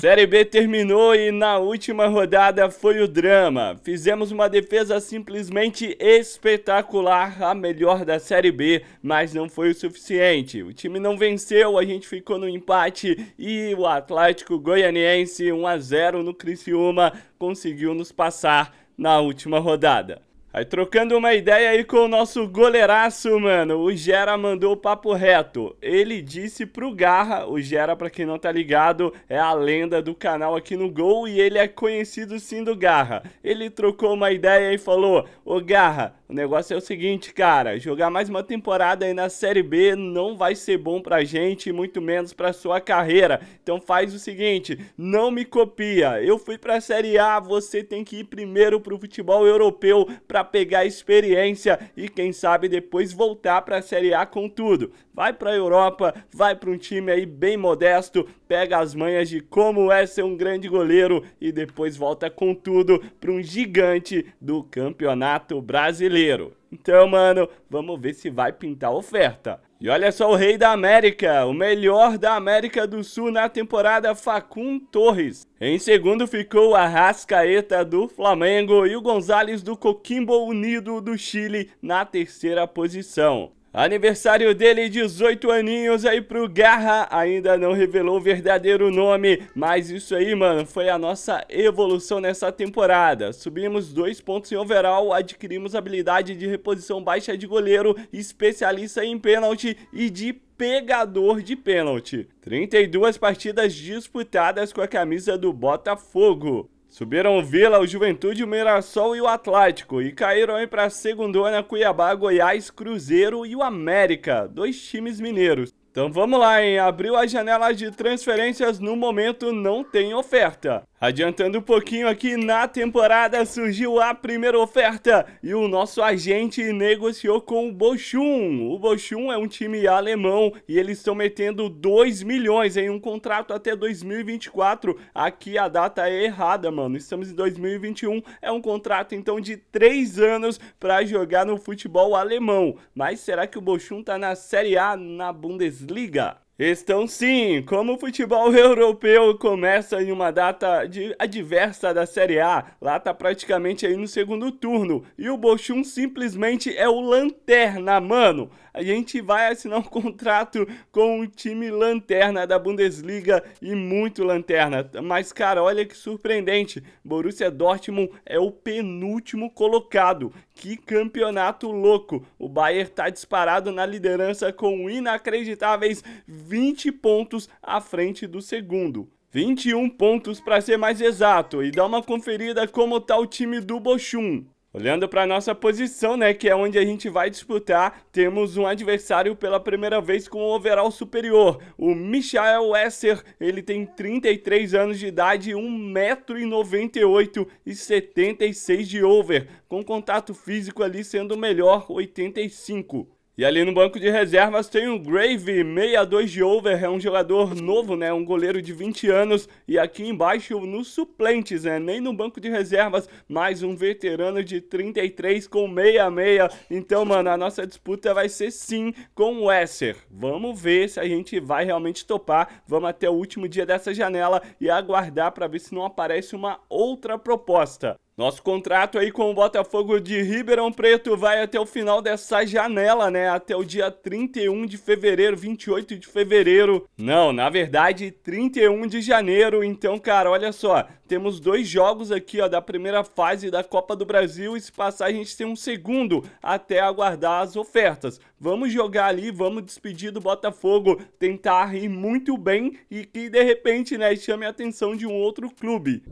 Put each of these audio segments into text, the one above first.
Série B terminou e na última rodada foi o drama. Fizemos uma defesa simplesmente espetacular, a melhor da Série B, mas não foi o suficiente. O time não venceu, a gente ficou no empate e o Atlético Goianiense 1 a 0 no Criciúma conseguiu nos passar na última rodada. Aí trocando uma ideia aí com o nosso goleiraço, mano. O Gera mandou o papo reto. Ele disse pro Garra, o Gera, pra quem não tá ligado, é a lenda do canal aqui no Gol e ele é conhecido sim do Garra. Ele trocou uma ideia e falou: Ô Garra, o negócio é o seguinte, cara. Jogar mais uma temporada aí na Série B não vai ser bom pra gente, muito menos pra sua carreira. Então faz o seguinte: não me copia. Eu fui pra Série A, você tem que ir primeiro pro futebol europeu pra para pegar experiência e quem sabe depois voltar para a Série A com tudo. Vai para a Europa, vai para um time aí bem modesto, pega as manhas de como é ser um grande goleiro e depois volta com tudo para um gigante do Campeonato Brasileiro. Então, mano, vamos ver se vai pintar oferta. E olha só o rei da América, o melhor da América do Sul na temporada, Facun Torres. Em segundo ficou a Rascaeta do Flamengo e o Gonzalez do Coquimbo Unido do Chile na terceira posição. Aniversário dele, 18 aninhos aí pro Garra, ainda não revelou o verdadeiro nome, mas isso aí, mano, foi a nossa evolução nessa temporada. Subimos dois pontos em overall, adquirimos habilidade de reposição baixa de goleiro, especialista em pênalti e de pegador de pênalti. 32 partidas disputadas com a camisa do Botafogo. Subiram Vila, o Juventude, o Mirassol e o Atlético. E caíram para a segundona Cuiabá, Goiás, Cruzeiro e o América. Dois times mineiros. Então vamos lá, hein? Abriu a janela de transferências, no momento não tem oferta. Adiantando um pouquinho aqui, na temporada surgiu a primeira oferta e o nosso agente negociou com o Bochum. O Bochum é um time alemão e eles estão metendo 2 milhões em um contrato até 2024. Aqui a data é errada, mano. Estamos em 2021, é um contrato então de 3 anos para jogar no futebol alemão. Mas será que o Bochum tá na Série A na Bundesliga? Estão sim, como o futebol europeu começa em uma data de, adversa da Série A, lá tá praticamente aí no segundo turno, e o Bochum simplesmente é o lanterna, mano. A gente vai assinar um contrato com o time lanterna da Bundesliga e muito lanterna. Mas cara, olha que surpreendente, Borussia Dortmund é o penúltimo colocado que campeonato louco! O Bayern está disparado na liderança com inacreditáveis 20 pontos à frente do segundo. 21 pontos para ser mais exato, e dá uma conferida como tá o time do Bochum. Olhando para nossa posição, né, que é onde a gente vai disputar, temos um adversário pela primeira vez com um overall superior. O Michael Esser, ele tem 33 anos de idade, 1,98m e 76 de over, com contato físico ali sendo melhor, 85. E ali no banco de reservas tem o Grave, 62 de over, é um jogador novo, né? Um goleiro de 20 anos. E aqui embaixo, nos suplentes, né? Nem no banco de reservas, mais um veterano de 33 com 66. Então, mano, a nossa disputa vai ser sim com o Esser. Vamos ver se a gente vai realmente topar. Vamos até o último dia dessa janela e aguardar para ver se não aparece uma outra proposta. Nosso contrato aí com o Botafogo de Ribeirão Preto vai até o final dessa janela, né? Até o dia 31 de fevereiro, 28 de fevereiro. Não, na verdade, 31 de janeiro. Então, cara, olha só. Temos dois jogos aqui, ó, da primeira fase da Copa do Brasil. E se passar, a gente tem um segundo até aguardar as ofertas. Vamos jogar ali, vamos despedir do Botafogo, tentar ir muito bem e que, de repente, né, chame a atenção de um outro clube.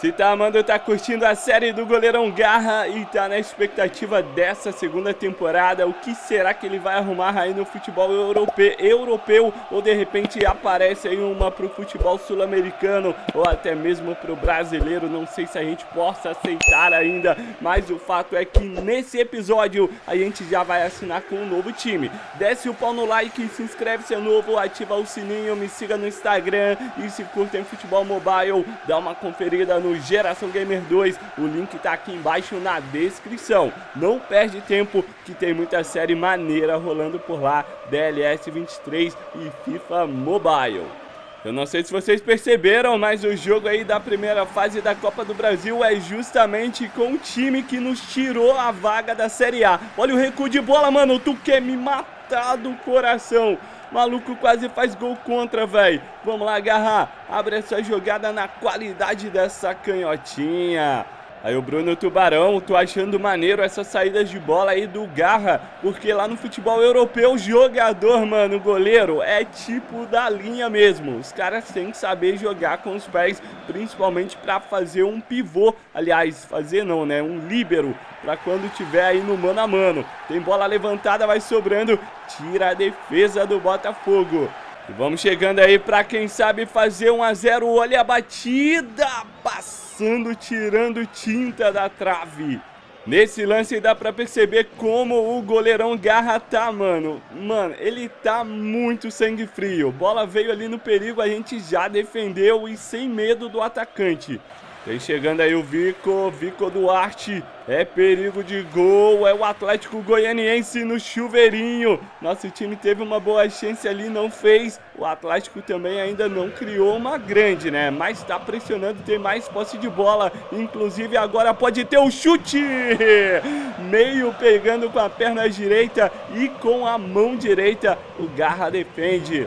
Se tá amando, tá curtindo a série do goleirão Garra e tá na expectativa dessa segunda temporada, o que será que ele vai arrumar aí no futebol europeu, europeu ou de repente aparece aí uma pro futebol sul-americano ou até mesmo pro brasileiro, não sei se a gente possa aceitar ainda, mas o fato é que nesse episódio a gente já vai assinar com um novo time. Desce o pau no like, se inscreve se é novo, ativa o sininho, me siga no Instagram e se curtem futebol mobile, dá uma conferida no no Geração Gamer 2. O link tá aqui embaixo na descrição. Não perde tempo que tem muita série maneira rolando por lá, DLS 23 e FIFA Mobile. Eu não sei se vocês perceberam, mas o jogo aí da primeira fase da Copa do Brasil é justamente com o time que nos tirou a vaga da Série A. Olha o recuo de bola, mano, tu quer me matar do coração. Maluco quase faz gol contra, velho. Vamos lá, agarrar. Abre essa jogada na qualidade dessa canhotinha. Aí o Bruno Tubarão, tô achando maneiro essas saídas de bola aí do Garra, porque lá no futebol europeu, jogador, mano, goleiro, é tipo da linha mesmo. Os caras têm que saber jogar com os pés, principalmente para fazer um pivô, aliás, fazer não, né, um líbero, para quando tiver aí no mano a mano. Tem bola levantada, vai sobrando, tira a defesa do Botafogo. E vamos chegando aí para quem sabe fazer um a zero. Olha a batida, passa passando, tirando tinta da trave. Nesse lance dá pra perceber como o goleirão Garra tá, mano. Mano, ele tá muito sangue frio. Bola veio ali no perigo, a gente já defendeu e sem medo do atacante. Vem chegando aí o Vico, Vico Duarte, é perigo de gol, é o Atlético Goianiense no chuveirinho. Nosso time teve uma boa chance ali, não fez. O Atlético também ainda não criou uma grande, né? Mas está pressionando, tem mais posse de bola. Inclusive agora pode ter o um chute! Meio pegando com a perna direita e com a mão direita, o Garra defende.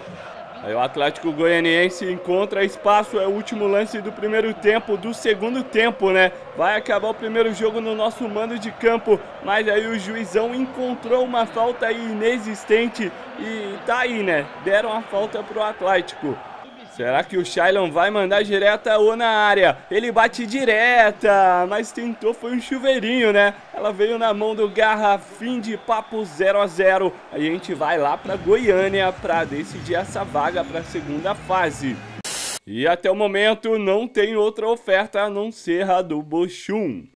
Aí o Atlético Goianiense encontra espaço, é o último lance do primeiro tempo, do segundo tempo, né? Vai acabar o primeiro jogo no nosso mando de campo, mas aí o juizão encontrou uma falta inexistente e tá aí, né? Deram a falta pro Atlético. Será que o Shailon vai mandar direta ou na área? Ele bate direta, mas tentou, foi um chuveirinho, né? Ela veio na mão do Garrafim de papo 0 a 0 A gente vai lá para Goiânia para decidir essa vaga para a segunda fase. E até o momento não tem outra oferta a não ser a do Bochum.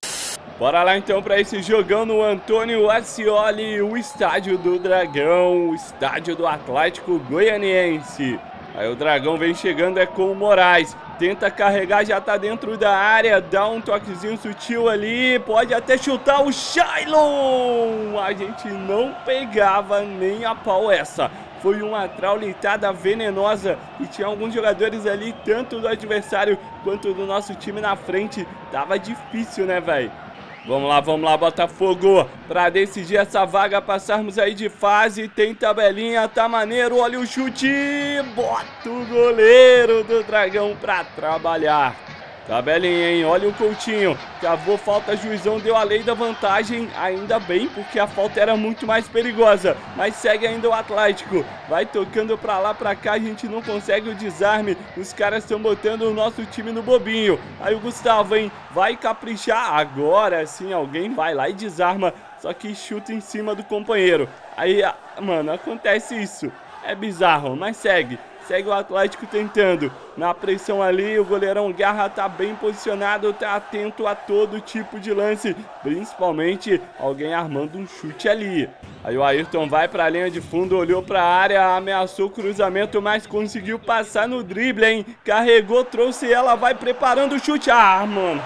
Bora lá então para esse jogão no Antônio Arcioli, o estádio do Dragão, o estádio do Atlético Goianiense. Aí o Dragão vem chegando, é com o Moraes. Tenta carregar, já tá dentro da área. Dá um toquezinho sutil ali. Pode até chutar o Shailon. A gente não pegava nem a pau essa. Foi uma traulitada venenosa e tinha alguns jogadores ali, tanto do adversário quanto do nosso time na frente. Tava difícil, né, velho? Vamos lá, vamos lá, Botafogo. Pra decidir essa vaga, passarmos aí de fase. Tem tabelinha, tá maneiro. Olha o chute. Bota o goleiro do Dragão pra trabalhar. Tabelinha, hein? Olha o Coutinho. Cavou falta, juizão deu a lei da vantagem. Ainda bem, porque a falta era muito mais perigosa. Mas segue ainda o Atlético. Vai tocando pra lá, pra cá. A gente não consegue o desarme. Os caras estão botando o nosso time no bobinho. Aí o Gustavo, hein? Vai caprichar. Agora sim, alguém vai lá e desarma. Só que chuta em cima do companheiro. Aí, mano, acontece isso. É bizarro, mas segue. Segue o Atlético tentando. Na pressão ali, o goleirão Garra tá bem posicionado, tá atento a todo tipo de lance, principalmente alguém armando um chute ali. Aí o Ayrton vai para a linha de fundo, olhou para a área, ameaçou o cruzamento, mas conseguiu passar no drible, hein? Carregou, trouxe ela, vai preparando o chute. Ah, mano.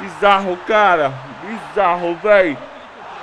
Bizarro, cara. Bizarro, velho.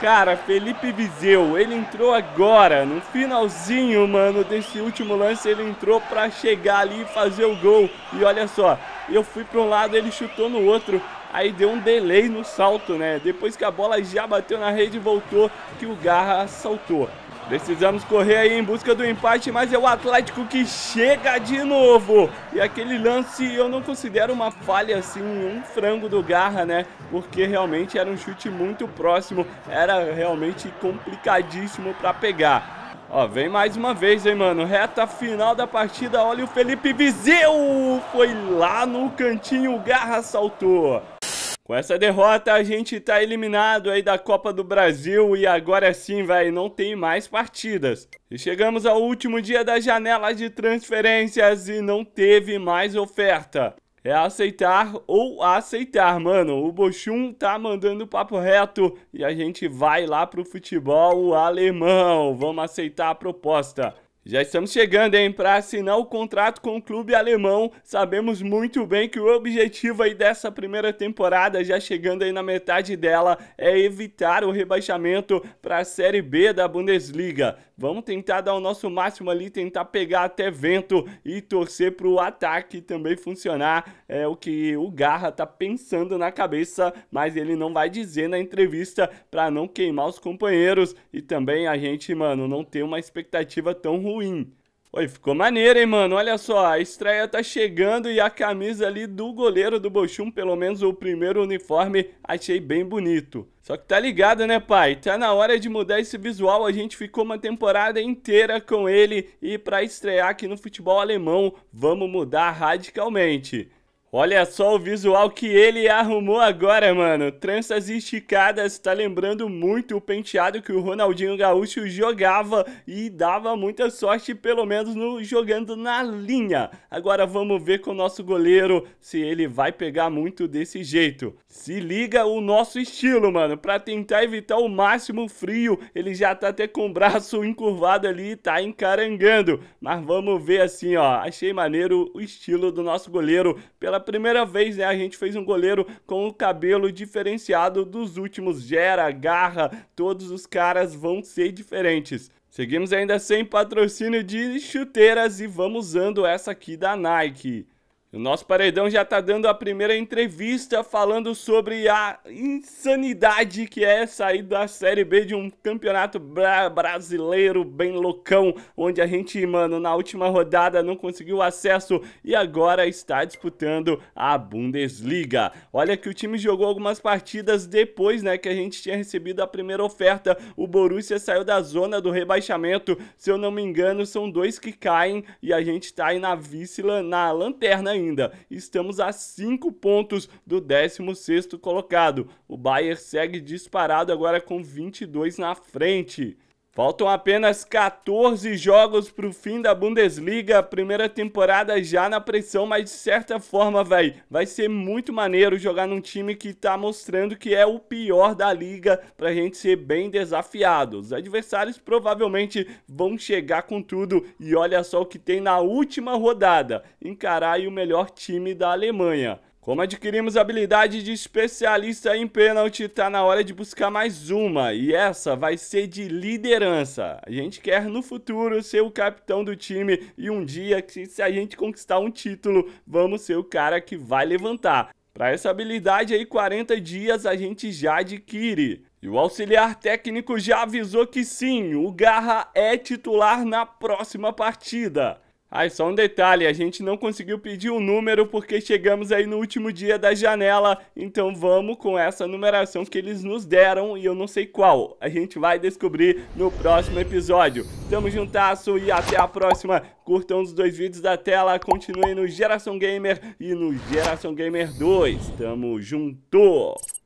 Cara, Felipe Vizeu, ele entrou agora, no finalzinho, mano, desse último lance, ele entrou pra chegar ali e fazer o gol. E olha só, eu fui pra um lado, ele chutou no outro, aí deu um delay no salto, né? Depois que a bola já bateu na rede, voltou, que o Garra saltou. Precisamos correr aí em busca do empate, mas é o Atlético que chega de novo. E aquele lance eu não considero uma falha assim, um frango do Garra, né? Porque realmente era um chute muito próximo, era realmente complicadíssimo para pegar. Ó, vem mais uma vez, hein, mano. Reta final da partida, olha o Felipe Vizeu! Foi lá no cantinho, o Garra saltou. Com essa derrota, a gente tá eliminado aí da Copa do Brasil e agora sim, vai não tem mais partidas. E chegamos ao último dia da janela de transferências e não teve mais oferta. É aceitar ou aceitar, mano. O Bochum tá mandando papo reto e a gente vai lá pro futebol alemão. Vamos aceitar a proposta. Já estamos chegando, hein? Para assinar o contrato com o clube alemão, sabemos muito bem que o objetivo aí dessa primeira temporada, já chegando aí na metade dela, é evitar o rebaixamento para a Série B da Bundesliga. Vamos tentar dar o nosso máximo ali, tentar pegar até vento e torcer para o ataque também funcionar. É o que o Garra tá pensando na cabeça, mas ele não vai dizer na entrevista para não queimar os companheiros e também a gente, mano, não ter uma expectativa tão ruim ruim. Oi, ficou maneiro, hein, mano? Olha só, a estreia tá chegando e a camisa ali do goleiro do Bochum, pelo menos o primeiro uniforme, achei bem bonito. Só que tá ligado, né, pai? Tá na hora de mudar esse visual. A gente ficou uma temporada inteira com ele e para estrear aqui no futebol alemão, vamos mudar radicalmente. Olha só o visual que ele arrumou agora, mano. Tranças esticadas, tá lembrando muito o penteado que o Ronaldinho Gaúcho jogava e dava muita sorte, pelo menos no jogando na linha. Agora vamos ver com o nosso goleiro se ele vai pegar muito desse jeito. Se liga o nosso estilo, mano. Pra tentar evitar o máximo frio, ele já tá até com o braço encurvado ali e tá encarangando. Mas vamos ver assim, ó. Achei maneiro o estilo do nosso goleiro pela pela primeira vez, né, a gente fez um goleiro com o cabelo diferenciado dos últimos. Gera, garra, todos os caras vão ser diferentes. Seguimos ainda sem patrocínio de chuteiras e vamos usando essa aqui da Nike. O nosso paredão já está dando a primeira entrevista falando sobre a insanidade que é sair da Série B de um campeonato bra brasileiro bem loucão, onde a gente, mano, na última rodada não conseguiu acesso e agora está disputando a Bundesliga. Olha que o time jogou algumas partidas depois, né, que a gente tinha recebido a primeira oferta. O Borussia saiu da zona do rebaixamento, se eu não me engano, são dois que caem e a gente está aí na vice, na lanterna ainda. Estamos a 5 pontos do 16º colocado. O Bayern segue disparado agora com 22 na frente. Faltam apenas 14 jogos pro fim da Bundesliga, primeira temporada já na pressão, mas de certa forma, velho, vai ser muito maneiro jogar num time que tá mostrando que é o pior da liga pra gente ser bem desafiado. Os adversários provavelmente vão chegar com tudo e olha só o que tem na última rodada, encarar o melhor time da Alemanha. Como adquirimos a habilidade de especialista em pênalti, tá na hora de buscar mais uma, e essa vai ser de liderança. A gente quer no futuro ser o capitão do time e um dia se a gente conquistar um título, vamos ser o cara que vai levantar. Para essa habilidade aí, 40 dias a gente já adquire. E o auxiliar técnico já avisou que sim, o Garra é titular na próxima partida. Ai, só um detalhe, a gente não conseguiu pedir o um número porque chegamos aí no último dia da janela, então vamos com essa numeração que eles nos deram e eu não sei qual. A gente vai descobrir no próximo episódio. Tamo juntasso e até a próxima. Curtam os dois vídeos da tela, continuem no Geração Gamer e no Geração Gamer 2. Tamo junto!